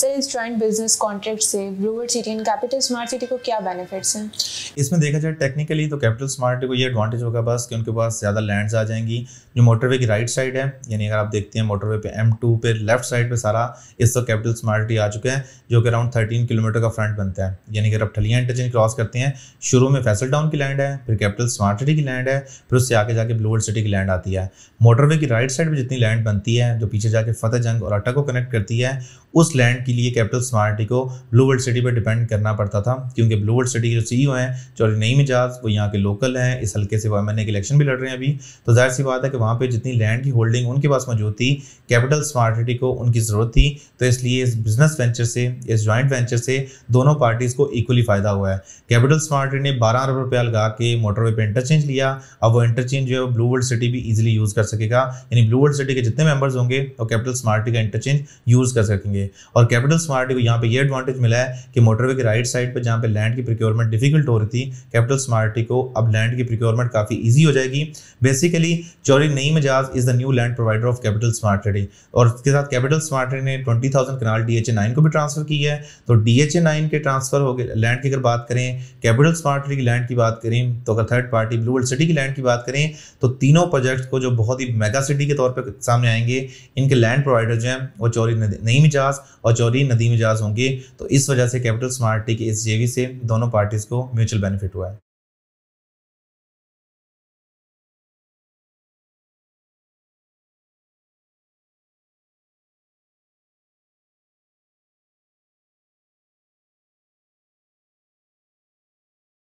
sales joint business contract से blue world city and capital smart city को क्या benefits हैं इसमें देखा जाए टेक्निकली तो कैपिटल स्मार्ट सिटी को ये एडवांटेज होगा बस कि उनके पास ज़्यादा लैंड्स आ जाएंगी जो मोटरवे की राइट साइड है यानी अगर आप देखते हैं मोटरवे पे एम टू पे लेफ्ट साइड पे सारा इस वक्त कैपिटल स्मार्ट सिटी आ चुका है जो कि अराउंड थर्टीन किलोमीटर का फ्रंट बनता है यानी कि अगर आप ठलिया इंटरचेंज क्रॉस करते हैं शुरू में फैसल टाउन की लैंड है फिर कैपिटल स्मार्ट सिटी की लैंड है फिर उससे आगे जाके ब्लूवर्ड सिटी की लैंड आती है मोटरवे की राइट साइड पर जितनी लैंड बनती है जो पीछे जाके फतेह जंग और अट्टा को कनेक्ट करती है उस लैंड की के लिए कैपिटल स्मार्टी को ब्लू वर्ल्ड सिटी पर डिपेंड करना पड़ता था क्योंकि ब्लू वर्ल्ड सिटी के जो सी हैं चौधरी नई मिजाज वो यहाँ के लोकल हैं इस हल्के से वह एम के इलेक्शन भी लड़ रहे हैं अभी तो जाहिर सी बात है कि वहाँ पर जितनी लैंड की होल्डिंग उनके पास मौजूद थी कैपिटल स्मार्ट सिटी को उनकी ज़रूरत थी तो इसलिए इस बिजनेस वेंचर से इस ज्वाइंट वेंचर से दोनों पार्टीज़ को इक्वली फ़ायदा हुआ है कैपिटल स्मार्ट ने बारह अरब रुपया लगा के मोटरवे पर इंटरचेंज लिया अब वो इंटरचेंज जो है ब्लू वर्ल्ड सिटी भी ईजिली यूज़ कर सकेगा यानी ब्लू वर्ल्ड सिटी के जितने मेंबर्स होंगे वो कैपिटल स्मार्ट का इंटरचेंज यूज़ कर सकेंगे और कैपिटल स्मार्ट को यहाँ पे ये एडवांटेज मिला है कि मोटरवे के राइट साइड पर जहाँ पे लैंड की प्रिक्योरमेंट डिफिकल्ट हो रही थी कैपिटल स्मार्ट को अब लैंड की प्रिक्योरमेंट काफ़ी ईजी हो जाएगी बेसिकली चौरी नई मजाज is the new land provider of capital smart ready और उसके साथ कैपिटल स्मार्ट रेडी ने twenty thousand kanal D H A nine को भी ट्रांसफर की है तो डी एच ए नाइन के ट्रांसफर हो गए लैंड की अगर बात करें कैपिटल स्मार्ट रेडी की लैंड की बात करें तो अगर third party blue world city की लैंड की बात करें तो तीनों प्रोजेक्ट को जो बहुत ही मेगा सिटी के तौर पर सामने आएंगे इनके लैंड प्रोवाइडर जो हैं वो चौरी नई मिजाज और चौरी सॉरी नदीम एजाज होंगे तो इस वजह से कैपिटल स्मार्ट टी के इस जेवी से दोनों पार्टीज़ को म्यूचुअल बेनिफिट हुआ है